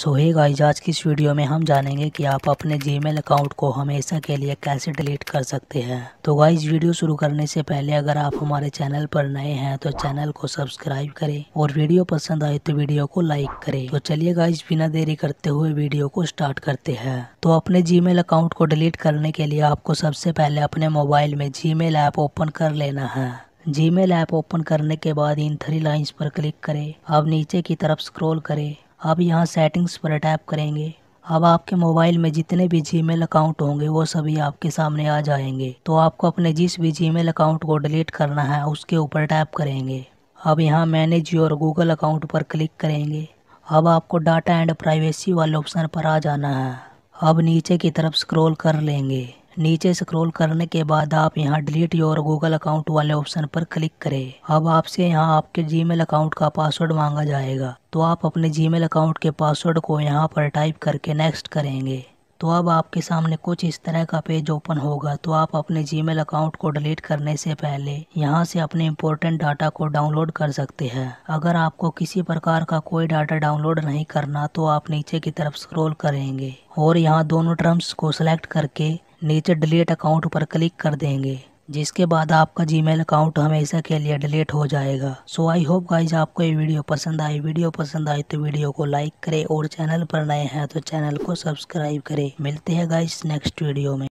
सो hey guys आज की इस वीडियो में हम जानेंगे कि आप अपने जीमेल अकाउंट को हमेशा के लिए कैसे डिलीट कर सकते हैं तो गाइज वीडियो शुरू करने से पहले अगर आप हमारे चैनल पर नए हैं तो चैनल को सब्सक्राइब करें और वीडियो पसंद आए तो वीडियो को लाइक करें तो चलिए गाइज बिना देरी करते हुए वीडियो को स्टार्ट करते हैं तो अपने जी अकाउंट को डिलीट करने के लिए आपको सबसे पहले अपने मोबाइल में जी ऐप ओपन कर लेना है जी ऐप ओपन करने के बाद इन थ्री लाइन्स पर क्लिक करे अब नीचे की तरफ स्क्रोल करें आप यहाँ सेटिंग्स पर टैप करेंगे अब आपके मोबाइल में जितने भी जीमेल अकाउंट होंगे वो सभी आपके सामने आ जाएंगे तो आपको अपने जिस भी जीमेल अकाउंट को डिलीट करना है उसके ऊपर टैप करेंगे अब यहाँ मैनेज योर गूगल अकाउंट पर क्लिक करेंगे अब आपको डाटा एंड प्राइवेसी वाले ऑप्शन पर आ जाना है अब नीचे की तरफ स्क्रॉल कर लेंगे नीचे स्क्रॉल करने के बाद आप यहाँ डिलीट योर गूगल अकाउंट वाले ऑप्शन पर क्लिक करें अब आपसे यहाँ आपके जीमेल अकाउंट का पासवर्ड मांगा जाएगा तो आप अपने जीमेल अकाउंट के पासवर्ड को यहाँ पर टाइप करके नेक्स्ट करेंगे तो अब आपके सामने कुछ इस तरह का पेज ओपन होगा तो आप अपने जीमेल अकाउंट को डिलीट करने से पहले यहाँ से अपने इम्पोर्टेंट डाटा को डाउनलोड कर सकते हैं अगर आपको किसी प्रकार का कोई डाटा डाउनलोड नहीं करना तो आप नीचे की तरफ स्क्रॉल करेंगे और यहाँ दोनों टर्म्स को सिलेक्ट करके नीचे डिलीट अकाउंट पर क्लिक कर देंगे जिसके बाद आपका जीमेल अकाउंट हमेशा के लिए डिलीट हो जाएगा सो आई होप गाइज आपको ये वीडियो पसंद आई वीडियो पसंद आई तो वीडियो को लाइक करें और चैनल पर नए हैं तो चैनल को सब्सक्राइब करें मिलते हैं गाइज नेक्स्ट वीडियो में